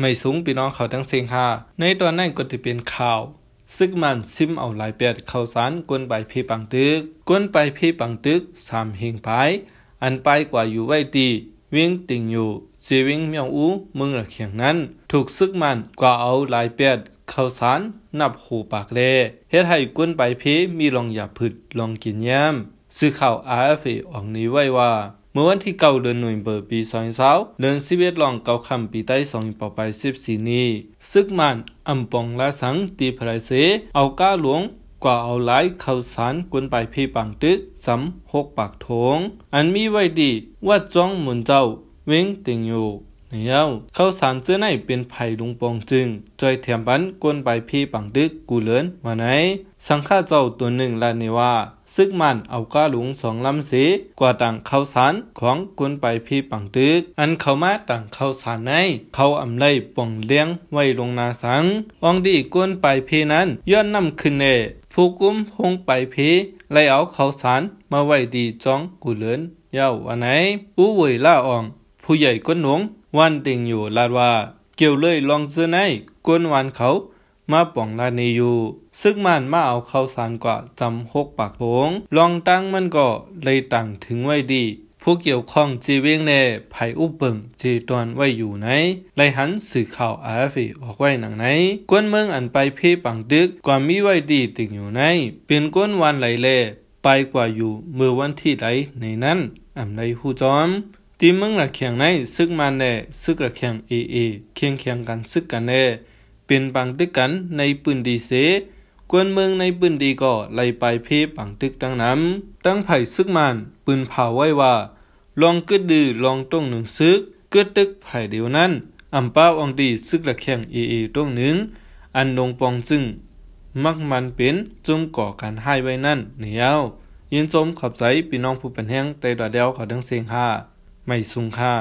ไม่สูงพี่น้องเขาทั้งเสียง่าในตอนนั้นก็จะเป็นข่าว ซึกมันซิมเอาหลายแปดเข้าสารกวนไปพี่ปังตึกกวนไปพี่ปังตึกสามเฮงไปอันไปกว่าอยู่ไว้ตีเวิ่งติ่งอยู่สีวิ่งเมียงอูมึงระเขียงนั้น ถูกซึกมันกว่าเอาหลายแปดเข้าสารนับหูปากเลเฮ็ดให้กวนไปพีมีลองหยาผึดลองกินแย้มซื้อข่าว RFA ออกนี้ไว้ว่าเมื่อวันที่เก้าเดือนหนุ่วยเบอร์ปีสองเศร้าเดือนสิบเอ็ดลองเก้าคำปีใต้สองปอไปสิบสี่นี้ซึกมันอัมปองและสังตีพลายเสเอาก้าหลวงกว่าเอาหลายเข้าสารกวนไปพี่ปังตึกสำหกปากทง อันมีไว้ดีว่าจ้องหมุนเจ้าเว้งติงอยู่เยาเข้าสารเื้อในเป็นไั่ลุงปองจึงจอยแถมบันกวนใบพี่ปังดึกกูเลินมาไหน สังฆาเจ้าตัวหนึ่งลาเนว่าซึกมันเอาก้าหลงสองลำสีกว่าต่างเข้าสารของกวนไปพี่ปังดึก อันเขามาต่างเข้าสารในเขาอำไลป่องเลี้ยง ไว้ลงนาสังอองดีกวนไปพี่นั้นย้อนนำขึ้นเนผู้กุ้มพงไปพีไลเอาเขาสารมาไว้ดีจ้องกูเลินเย้าวันไหนผู้เวยล่าอ่องผู้ใหญ่ก้นหนงวันติงอยู่ลาดว่าเกี่ยวเลยลองซื้อในกวนวันเขา มาป่องลาดนี้อยู่ ซึ่งมันมาเอาเข้าสารกว่าจำหกปากโหงลองตั้งมันก็เลยตั้งถึงไว้ดี ผู้เกี่ยวข้องจีเวงเน่ไยอุเบิงจีตอนไว้อยู่ไหนไลหันสื่อข่าวอาฟีออกไว้หนังไหนกวนเมืองอันไปเพ่ปังดึกกว่ามีไว้ดีติงอยู่ไหนเป็นกวนวันไหลเล่ไปกว่าอยู่เมื่อวันที่ไหนในนั้นอำไลหู้จอมตีมึงละเขียงในซึกมาแน่ซึกละเขียงเอเอเคียงเคียงกันซึกกันแน่เป็นปังตึกกันในปืนดีเส กวนเมืองในปืนดีกอไล่ไปเพปังตึกดังนั้นตั้งไผ่ซึกมันปืนเผาไว้ว่า ลองกึดดื้อลองต้องหนึ่งซึกกึดตึกไผ่เดียวนั้นอำเป้าองดีซึกละแขยงเอเอต้องหนึ่งอันนงปองซึ่งมักมันเป็นจุ่มก่อการให้ไว้นั่นเหนียวยินสมขอบใจพี่น้องผู้เป็นแห้งแต่ดอดเดวขอทั้งเสียงค่ะไม่สุ้ค่า